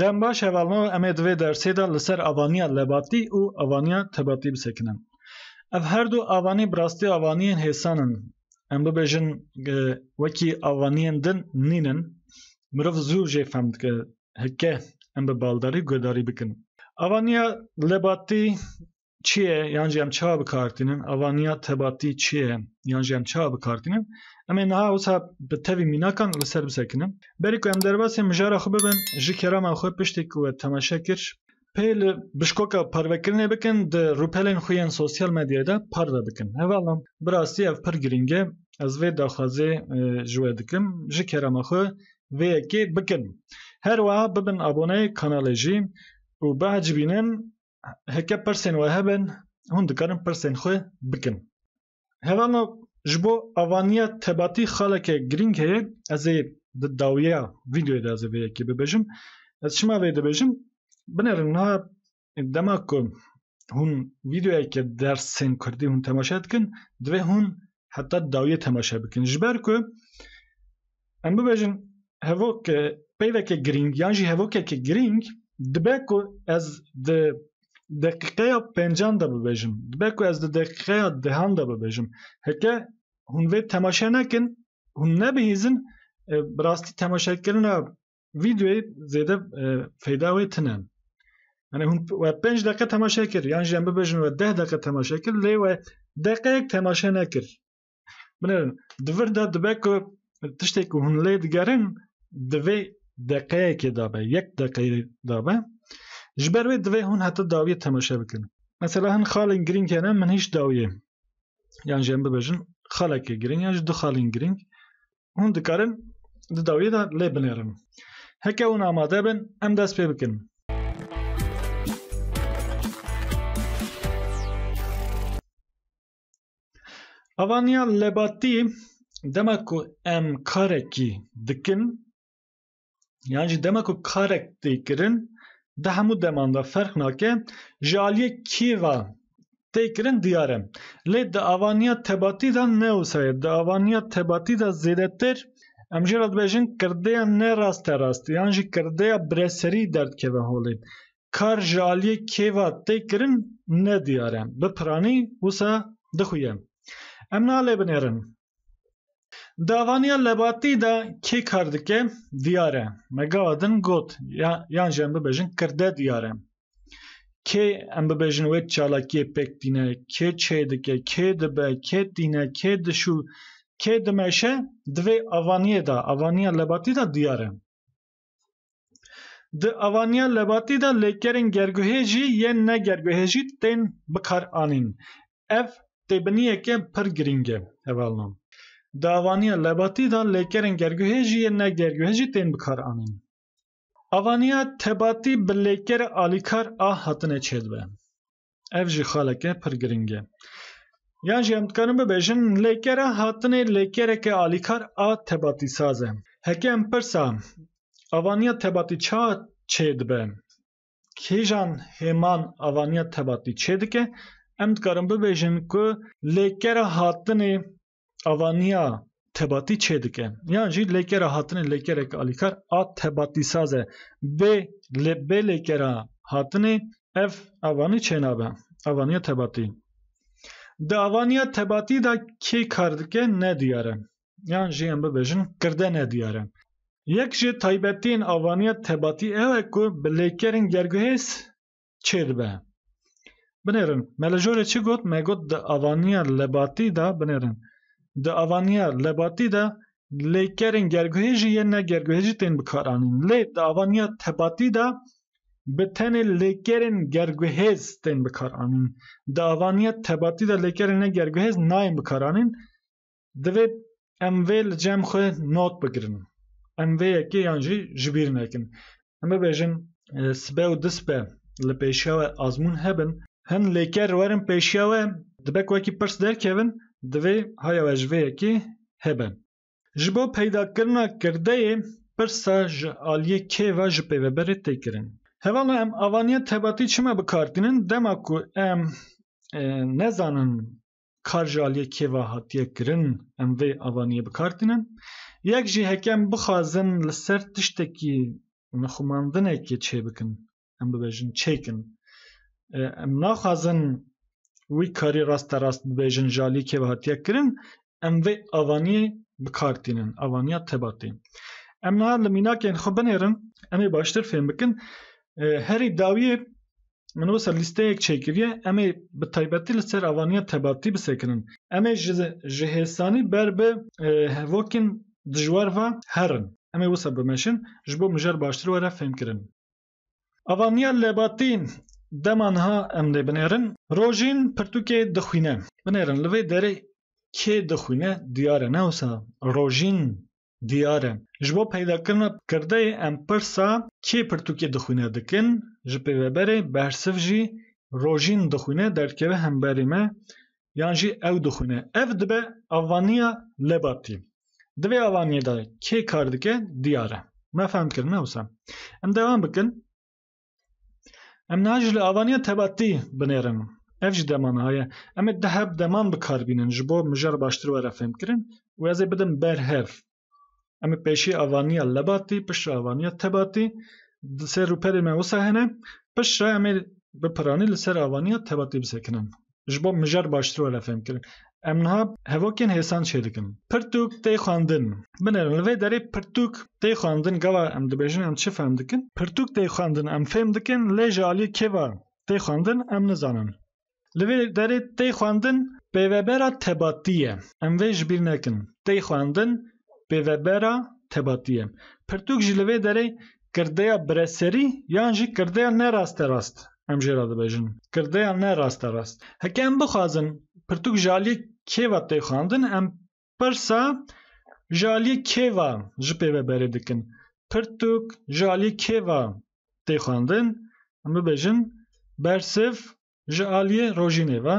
دم باش اولنا امید و درسی دا لسر آوانی لباتی و اوانیا تباتی بسکنن اف هر دو آوانی براستی اوانیین حسانن ام ببیجن وکی آوانی دن نینن مروف زو جه فهمد که هکه ام بالداری گداری بکن آوانی لباتی چیه یانجام چا بکارتینن اوانیا تباتی چیه یانجام چا بکارتینن اما نه اوس به توی میناکان لسر بسکنن بری که ام درباس مجارا خوب بن جی کرام خو پشتی کو تماشا کر پیل بشکوکا پروکرین بکن د روپلن خوین سوسیال مدیادا پر بکن اولام براستی اف پر گرینگه از وی داخوازه جوه دکم جی کرام خو وی کی بکن هر وا ببن ابونه کانال جی و بعد بینن heke پرسێن we هەبن هەون دکارن پرسێن خوێ بکن هەوانە ji bo avaniya tebatî xaleke giring heye ez ê di dawiya vîdyoê de ez ê vê yekê bibêjim ez çima vê dibêjim binêrin niha dema ku hûn vîdyoyeke dersên kurdî hûn temaşe dikin divê hûn heta dawiye temaşe bikin ji ber ku em bibêjin hevok peyveke giring yan jî hevokeke giring dibe ku ez دقیقه پنجان دا ببیجم بکو از دقیقه دهان دا ببیجم هکه هون وی تماشا نکن هون نبیزن براستی تماشا کردن ویدیوی زیده فیدا وی تنن yani hun ve 5 dakika temaşa kir. Yani jembe bejin ve 10 dakika temaşa kir. Lê ve dakikayek temaşa nekir. Binirin, divir da dibe ku tiştek ku hun lê digerin divê dakikayekê dabe. Yek dakikayê dabe ji ber wê divê hûn hete dawiyê temaşe bikin mesela hin xalên girîng hene min hîş dawiyê yan jê em bibêjin xalekê girîng yan ji du xalên girîng hûn dikarin di dawiyê de lê binêrin heke hûn amade bin em dest pê bikin Avaniya lebatî demek ku em karekî dikin yani ji demek ku karek tê ده همو دمانده فرق ناکه جالی کیوا تکرن دیاره لی ده اوانیا تباتی ده نوسایه ده اوانیا تباتی ده زیده تر امجر بیجن کرده نه راست راست یعنی جی کرده برسری درد که هولی کار جالی کیوا تکرن نه دیاره بپرانی وسا دخویم امنا لی بنیرن Davaniya lebatî de kê kar dike diyar e. Me din got yan ji em bibêjin kirde diyar e. Kê em bibêjin wê çalakiyê pêk dîne, kê çê dike, kê dibe, kê dîne, kê dişû, kê dimeşe divê avaniyê da, avaniya lebatî da diyar e. Di avaniya lebatî da lêkerên gerguhê jî yên ne gerguhê jî tên bikar anîn. Ev têbiniyeke pir giring e hevalnan. داوانی لباتی دا لکر گرگوهی جیه نه گرگوهی هجی تین بکار آنین. آوانی تباتی بلیکر آلیکار آه حتنه چید به. اف جی خالکه پرگرینگه. یان جی امتکارم به بیشن لیکر آه حتنه لیکر که آلیکار آه تباتی سازه. هکی پرسا آوانی تباتی چا چید کیجان همان آوانی تباتی چید که امتکارم به که لیکر آه حتنه ավանիա թեբատի չեդկե յան ջի լեկերա հատնի լեկերա կալիքար ա թեբատի սազե բ լեբե լեկերա հատնի f ավանի չենաբա ավանիա թեբատի դա ավանիա թեբատի դա քի կարդկե նե դիարը յան ջի ըմբը բեժն կրդե նե դիարը Yek ji taybetên avaniya tebatî ew e ku bi lêkerên gerguhês çê dibe. Binêrin, melejorê çi got me got di avaniya lebatî da binêrin di avaniya lebatî de lêkerên gerguhê jî yên ne gerguhê jî tên bikaranîn. Lê di avaniya tebatî de bi tenê lêkerên gerguhêz tên bikaranîn. Di avaniya tebatî de lêkerên ne gerguhêz nayên bikaranîn. Divê em vê li cem xwe not bigirin. Em vê yekê yan jî ji bîr nekin. Em bibêjin e, sibe û dispe li pêşiya we azmûn hebin. Hin lêker werin pêşiya we dibe wekî pirs derkevin divê haya vejveyekê hebe. Ji bo peydakirina kirdeyê pirsa ji aliyê kêva ji pêveberê tê kirin. Hevala em avaniya tebatî çima bikardînin dema ku em e, nezanin kar ji aliyê kêva hatiye kirin em vê avaniye bikardînin. Yek jî hekem bixwazin li ser tiştekî nixumandinekê çê bikin. Em bibêjin çêkin. E, em naxwazin wî karî rasterast dibêjin jalikê ve hatiye kirin em vê avaniyê bikartînin avaniya tebatê em niha li mînakên xwe binêrin em ê baştir fêm bikin ee, herî dawiyê min wisa lîsteyek çêkiriye em ê bi taybetî li ser avaniya tebatî bisekirin em ê ji hêsanî ber bi e, hevokên dijwar ve herin em ê wisa bimeşin ji bo mijar baştir were fêm demanha em dê binêrin rojin, pirtûkê dixwîne binêrin li vê derê kê dixwîne diyar e newsa rojîn diyar e ji bo peydakirina kirdeyê em pirsa kê pirtûkê dixwîne dikin ji pêveberê bersiv jî rojîn dixwîne derkeve hemberê me yan jî ew dixwîne ev dibe avaniya lebatî divê avaniyê de kê kar dike diyar e me fehm kirin newsa em devam bikin Em naj li avaniya tebatî binêrin. Ev jî deman haye. Em ê deheb deman bikarbînin ji bo mijar baştir were fêm kirin û ez ê bidim ber hev. Em ê pêşî avaniya lebatî, piştre avaniya tebatî di ser rûperê me wisa hene, piştre em ê bipiranî li ser avaniya tebatî bisekinin. ji bo mijar baştir were fêm kirin. Em niha hevokên hêsan çê dikin. Pirtûk tê xwendin. Binêrin li vê derê pirtûk tê xwendin gava em dibêjin em çi fehm dikin? Pirtûk tê xwendin em fêm dikin lê ji alî keva tê xwendin em nizanin. Li vê derê tê xwendin bêvebera tebatî ye. Em vê ji bîr nekin. Tê xwendin bêvebera tebatî ye. Pirtûk ji li vê derê girdeya bireserî yan e rast. Em jê radibêjin. Girdeya nerast rast. Heke em bixwazin pirtûk jaliyê kêva tê xandin em pirsa jaliyê kêva ji pê ve berê dikin. Pirtûk jaliyê kêva tê xandin em bibêjin bersiv ji aliyê rojînê ve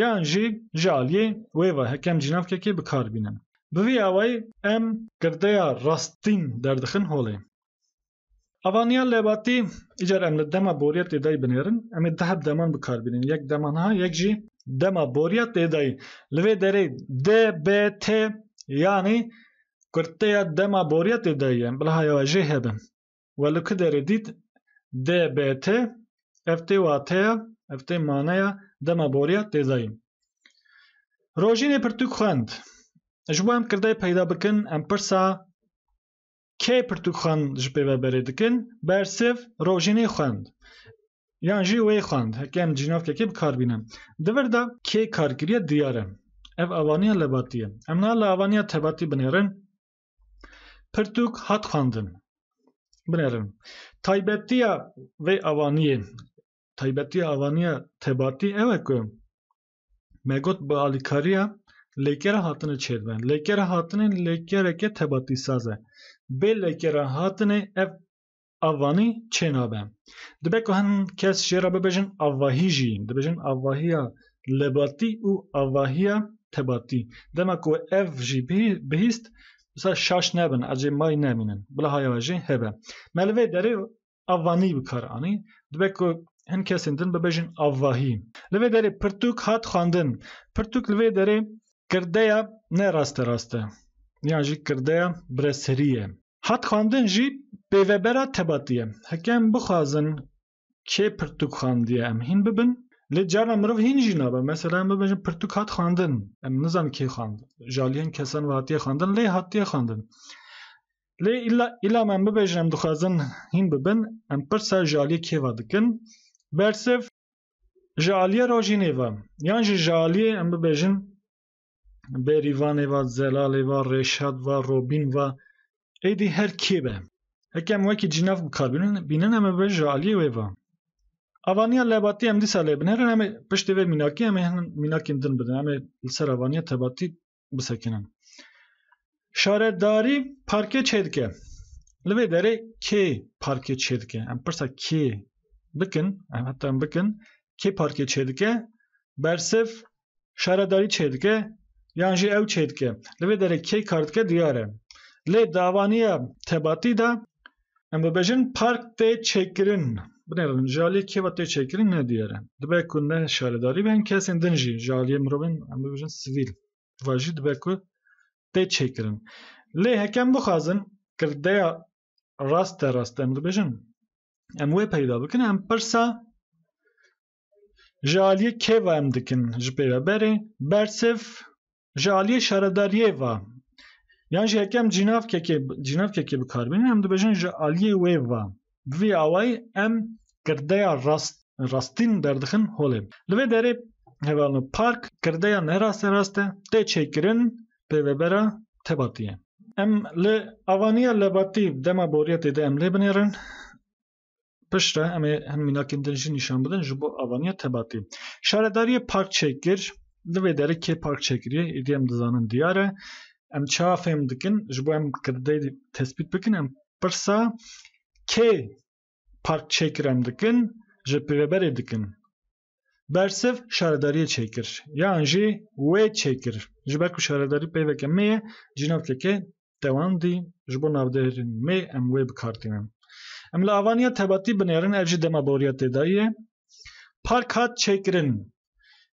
yan jî ji aliyê wê ve hekem cînavkekê bikar bînin. Bi vî awayî em girdeya rastîn derdixin holê. Avaniya lebatî îcar em li dema boriyetê day binêrin, em ê deheb deman bikar bînin. Yek deman ha, yek jî dema boriyat êdayî li vê derê DBT yanî kurtteya dema boriya tê êdayî ye bilahaya jê hebe we li ku derê dît DBT ev tê wateya ev tê maneya dema boriyat êdayî rojînê pirtûk xwend ji bo em kirdeyê peyda bikin em pirsa kê pirtûk xwend ji pêveberê ve berê dikin bersiv rojînê xwend Yan jî wê xwend heke em cînavkekê bikarbînin. Divir de kê karkiriye diyar e. Ev avaniya lebatî ye. Em nala avaniya tebatî binêrin. Pirtûk hat xwendin. Binêrin. Taybetiya vê avaniyê taybetiya avaniya tebatî ew e ku me got bi alîkariya lêkera hatine çêdve. Lêkera hatine lêkereke tebatî saz e. Bê lêkera hatine ev اوانی چێنابە دەبێت کە هەند کەس شێرا ببجن ئەڤاهی ژین دبجن ئەڤاهە لەباتی و ئەڤاهە تباتی. دەمە کو ئەف ژی بهیست سا شاش نەبن ئەجێ مای نامینن هبه. هایواژێ هەبە مەلوێ دەرێ ئەڤانی بکارانی دەبێت کو هەند کەسندن ببێژن ئەڤاهی لەوێ دەرێ پرتوک هات خواندن پرتوک لەوێ کرده نه نەڕاستە راسته. یعنی کرده برەسریە Hat xwendin jî pêvebera tebatiye, heke em bixwazin kê pirtûk xandiye em hîn bibin lê cara mirov hîn jî nabe mesela em bibêjin pirtûk hat xwendin em nizan kê xwand jaliyên kesan ve hatiye xwendin lê hatiye xwendin lê îla em bibêjin em dixwazin hîn bibin em pirsa jaliyê kêva dikin bersev jaliye rojînê ve yan jî jaliyê em bibêjin berîvanê ve zelalê ve rêşad ve robîn ve êdî her kibe. be hekem wekî cînav bikarbînin bînin em ê bêje aliyê wê ve Avaniya lebatî em dîsa lê binêrin em ê piştî vê mînakî em ê hin mînakên din bidin em ê li ser avaniya tebatî bisekinin. Şaredarî parkê çê dike. Li vê derê kê parkê çê dike. Em pirsa kê bikin, em heta em bikin. Kê parkê çê dike? Bersev şaredarî çê dike. Yan jî ew çê dike. Li Lê davaniya tebati da, em bibêjin park çekirin, çêkirin binêrin jaliyê kêva tê çêkirin nediyare. Dibe ku ne şaredarî bên kesên din jî jaliyê mirovên em bibêjin sivîl va jî dibe ku tê çêkirin. Lê hekem bixwazin kirdeya rast te rast em dibêjin em wê peyda bikin em persa jaliyê kêva em dikin ji peyveberê bersev jaliyê şaredariyê va یان یەکەم جیناف کێکێ بکاربێن ئەم دەبێژن ji aliyê wê va vê awayî em girdeya rast rastîn derdixin holê li vê derê hevalno park girdeya neraste rast e tê çêkirin pêvebera tebatiye em li avaniya lebatî dema boriya têde em lê binêrin piştre em ê hin mînakên din jî nîşan bidin ji bo avaniya tebatî şaredariyê park çêkir li vê derê kê park çêkiriye êdî em dizanin diyar e em çawa fêm dikin ji bo em kirdê tespît bikin em pirsa kê park çêkir em dikin ji pêveberê dikin bersiv şaredariyê çêkir yan jî wê çêkir ji ber ku şaredarî pêveke me ye cînavkeke tewandî ji bo navderên me em wê bikartînin em li avaniya tebatî binêrin ev jî dema boriya têdayê park hat çêkirin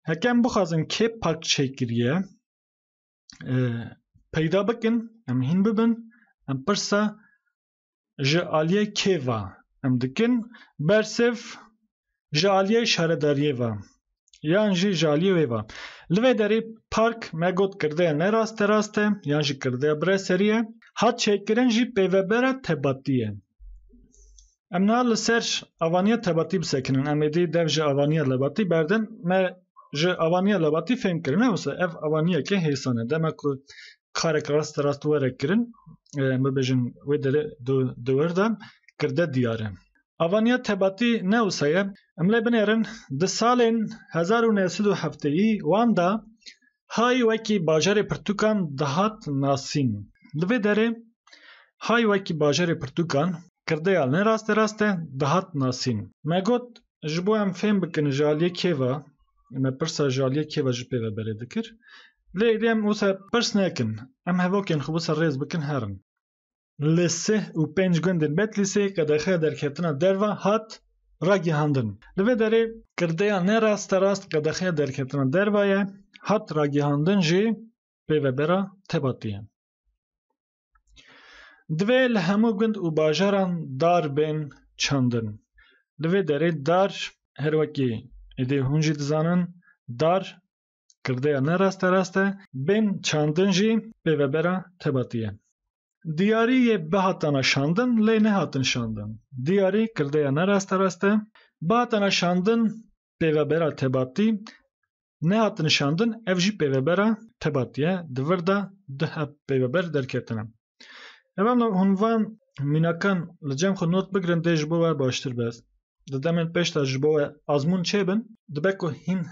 heke em bixwazin kê park çêkiriye ee, peyda bikin em hîn bibin em pirsa ji aliyê kê ve em dikin bersev ji aliyê şaredariyê ve yan jî ji aliyê wê ve li vê derê park me got kirdeya neraste raste yan jî kirdeya bireseriye hat çêkirin jî pêvebera tebatiyê Em ne li ser avaniya tebatî bisekinin. Em êdî dev ji avaniya lebatî berdin me ji avaniya lebatî fêm kirin. Ew ev avaniyekê hêsan e. Demek ku karek rast rast werek kirin e, me bejin wê derê diwerda girde diyar e Avaniya tebatî Newsa ye em lê binêrin di salên 1970 wan da hay wekî bajarê pirtûkan dihat nasîn. Li vê derê hay wekî bajarê pirtûkan kirdeya nerastê rastê dihat nasîn. Me got ji bo em fêm bikin jaliyê kêva me pirsa jaliyê kêva ji pê ve dikir L'egrem usa përsnekën, am hevokjen xhubus rrez bëkën herën. Lise u penç gëndin bet lise ka dëhe dërketëna derva hat ragi handën. Lëve dëre kërdeja në rast të rast ka dëhe dërketëna dervaje hat ragi handën zhi peve bera të Dve lë hemu gënd u bajaran dar ben çandën. Lëve dëre dar hervaki, edhe hunjit zanën dar Kırdaya ne раста raste, ben çandınji bevebera pêvebera Tebatiye. Diyarî yê bihatana şandin lê nehatin şandin. Diyarî Kırdeya ne raste raste bihatana şandın, bevebera Tebatî nehatin şandin ev jî pêvebera Tebatiye di vir de di hep pêveber derketine. Evan hunvan mînakan li cem not bigirin dê ji bez. Di demên pêş azmun ji bo we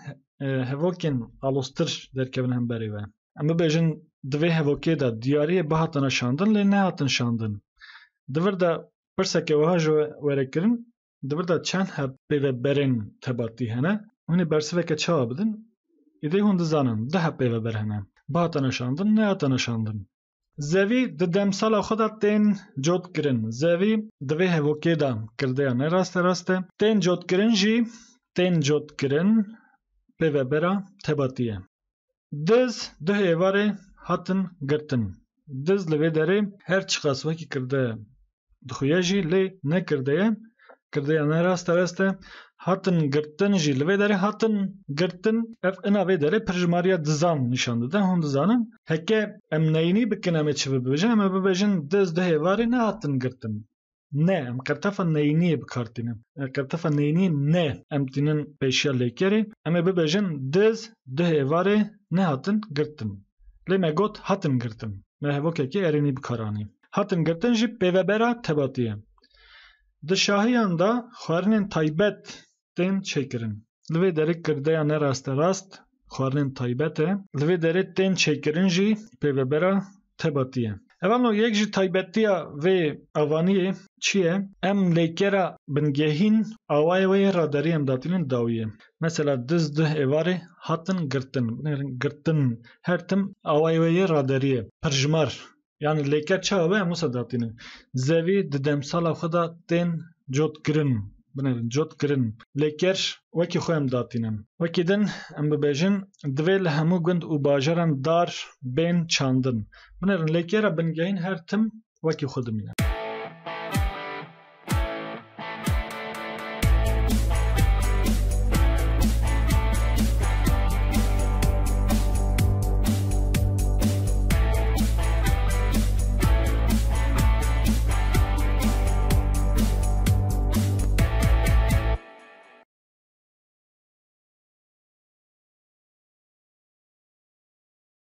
ee, hevokên alostir derkevin hemberê we. Em bibêjin divê hevokê de diyariyê bihatin şandin lê nehatin şandin. Divir de pirseke wiha ji werekirin divir de çend heb pêveberên tebatî hene hûn ê bersiveke çawa bidin êdê hûn dizanin di heb pêveber hene bihatin şandin nehatin şandin. Zevi di demsala xwe ten tên cotkirin. Zevî divê hevokê de kirdeya nerasterast e. Tên cotkirin jî tên cotkirin pevebera tebatiye. Diz di hêvarê hatin girtin. Diz li her çi qas wekî kirde ye. ne jî lê ne ye, kirdeya nerast girtin jî li hatın girtin ev ina vê derê dizan nîşan dide hûn dizanin heke emneyini neynî bikin em ê e çi bibêjin em ê e bibêjin diz di hêvarê nehatin girtin ne, em kertefa neyniyê bikartînin. Kertefa neynî ne em tînin pêşiya lêkerê, em ê bibêjin diz ne hatın nehatin girtin. Lê me got hatin girtin. Me hevokekî erênî bikaranî. Hatin girtin jî pêvebera tebatî ye. Di şahiyan da xwarinên taybet tên çêkirin. Li vê derê kirdeya nerast e rast xwarinên taybet e. Li vê derê tên çêkirin jî pêvebera Evano yekji taybetdiya ve avaniye chiye, em lekera bingehin avay ve radariyem datinin dawiye. Mesela diz dih evari hatin, girtin, girtin, her tim avay ve Yani leker çağı ve datinin. Zevi didem salafı da den jot girin. بنێرن جۆت کرن لێکێر وەکی خۆیم داتینن وەکی دن ئەم ببێژن دوێ لە هەموو گوند و باژەران دار بێن چاندن بنێرن لێکێرە بنگین هەر تم وەکی خودمینە